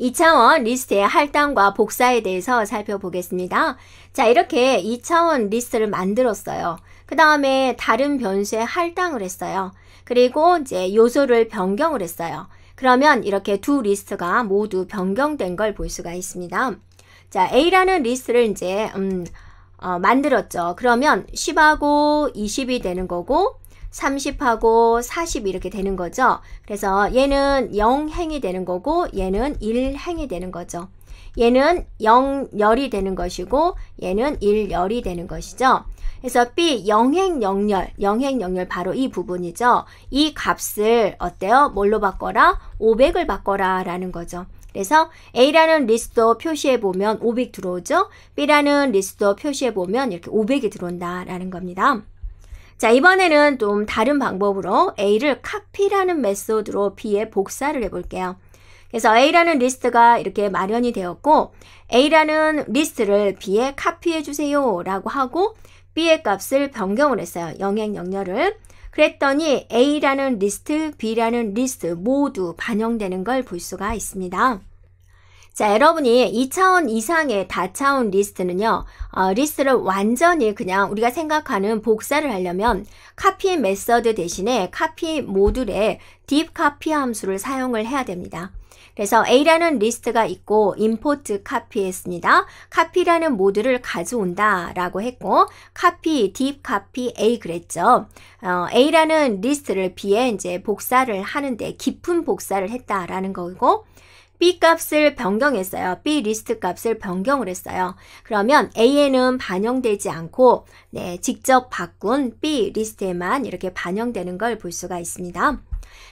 2차원 리스트의 할당과 복사에 대해서 살펴보겠습니다. 자, 이렇게 2차원 리스트를 만들었어요. 그 다음에 다른 변수에 할당을 했어요. 그리고 이제 요소를 변경을 했어요. 그러면 이렇게 두 리스트가 모두 변경된 걸 볼 수가 있습니다. 자, A라는 리스트를 이제 음, 어, 만들었죠. 그러면 10하고 20이 되는 거고 30하고 40 이렇게 되는 거죠. 그래서 얘는 0행이 되는 거고 얘는 1행이 되는 거죠. 얘는 0열이 되는 것이고 얘는 1열이 되는 것이죠. 그래서 B 0행0열 영행영열 바로 이 부분이죠. 이 값을 어때요? 뭘로 바꿔라? 500을 바꿔라 라는 거죠. 그래서 A라는 리스트 표시해 보면 500 들어오죠. B라는 리스트 표시해 보면 이렇게 500이 들어온다라는 겁니다. 자, 이번에는 좀 다른 방법으로 A를 카피 p 라는 메소드로 B에 복사를 해볼게요. 그래서 A라는 리스트가 이렇게 마련이 되었고 A라는 리스트를 B에 카피해 주세요 라고 하고 B의 값을 변경을 했어요. 영행 영렬을. 그랬더니 A라는 리스트, B라는 리스트 모두 반영되는 걸 볼 수가 있습니다. 자, 여러분이 2차원 이상의 다차원 리스트는요, 어, 리스트를 완전히 그냥 우리가 생각하는 복사를 하려면 카피 메서드 대신에 카피 모듈에 딥 카피 함수를 사용을 해야 됩니다. 그래서 A라는 리스트가 있고 import 카피했습니다. 카피라는 모듈을 가져온다라고 했고 카피, 딥 e e p 카피 A 그랬죠. 어, A라는 리스트를 B에 이제 복사를 하는데 깊은 복사를 했다라는 거고 B 값을 변경했어요. B 리스트 값을 변경을 했어요. 그러면 A에는 반영되지 않고 네, 직접 바꾼 B 리스트에만 이렇게 반영되는 걸 볼 수가 있습니다.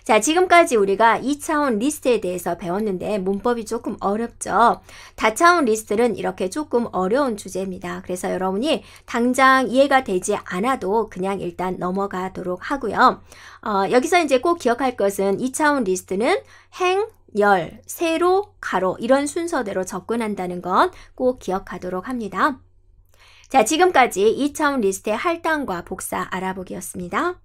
자, 지금까지 우리가 2차원 리스트에 대해서 배웠는데 문법이 조금 어렵죠. 다차원 리스트는 이렇게 조금 어려운 주제입니다. 그래서 여러분이 당장 이해가 되지 않아도 그냥 일단 넘어가도록 하고요. 어, 여기서 이제 꼭 기억할 것은 2차원 리스트는 행, 열, 세로, 가로 이런 순서대로 접근한다는 건 꼭 기억하도록 합니다. 자, 지금까지 2차원 리스트의 할당과 복사 알아보기였습니다.